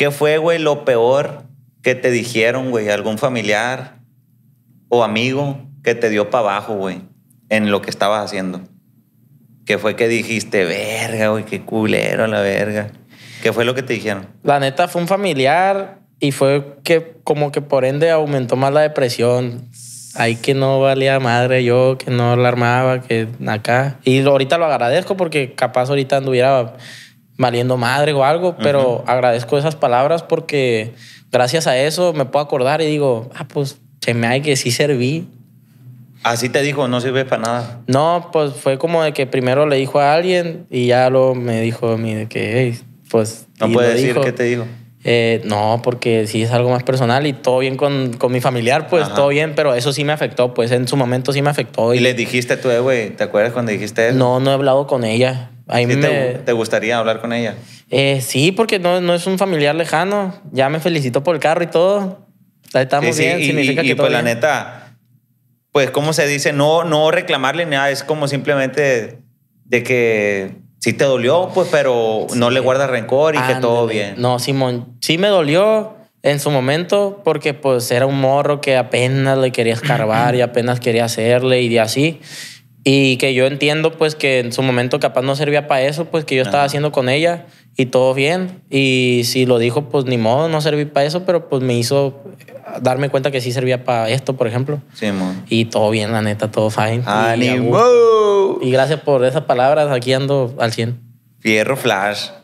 ¿Qué fue, güey, lo peor que te dijeron, güey? ¿Algún familiar o amigo que te dio para abajo, güey, en lo que estabas haciendo? ¿Qué fue que dijiste, verga, güey, qué culero la verga? ¿Qué fue lo que te dijeron? La neta fue un familiar y fue que como que por ende aumentó más la depresión. Ahí que no valía madre yo, que no la armaba, que acá. Y ahorita lo agradezco porque capaz ahorita anduviera valiendo madre o algo, pero agradezco esas palabras porque gracias a eso me puedo acordar y digo, ah, pues se me hay que sí serví. Así te dijo, no sirve para nada. No, pues fue como de que primero le dijo a alguien y ya luego me dijo a mí de que, pues... No puede decir qué te dijo. Eh, no, porque sí es algo más personal y todo bien con, con mi familiar, pues todo bien, pero eso sí me afectó, pues en su momento sí me afectó. ¿Y, le dijiste tú, eh, güey, te acuerdas cuando dijiste eso? No, no he hablado con ella te, gustaría hablar con ella? Eh, sí, porque no, no, es un familiar lejano. Ya me felicitó por el carro y todo. Está estamos bien. Significa que pues la neta, pues como se dice, no, no reclamarle nada, es como simplemente de, que sí te dolió, pues, pero no le guardas rencor y que todo bien. No, Simón, sí me dolió en su momento porque pues era un morro que apenas le quería escarbar y apenas quería hacerle y de así. Y que yo entiendo, pues, que en su momento capaz no servía para eso, pues, que yo estaba haciendo con ella y todo bien. Y si lo dijo, pues, ni modo, no serví para eso, pero pues me hizo darme cuenta que sí servía para esto, por ejemplo. Sí, Y todo bien, la neta, todo fine. Y, y gracias por esas palabras, aquí ando al 100. Fierro Flash.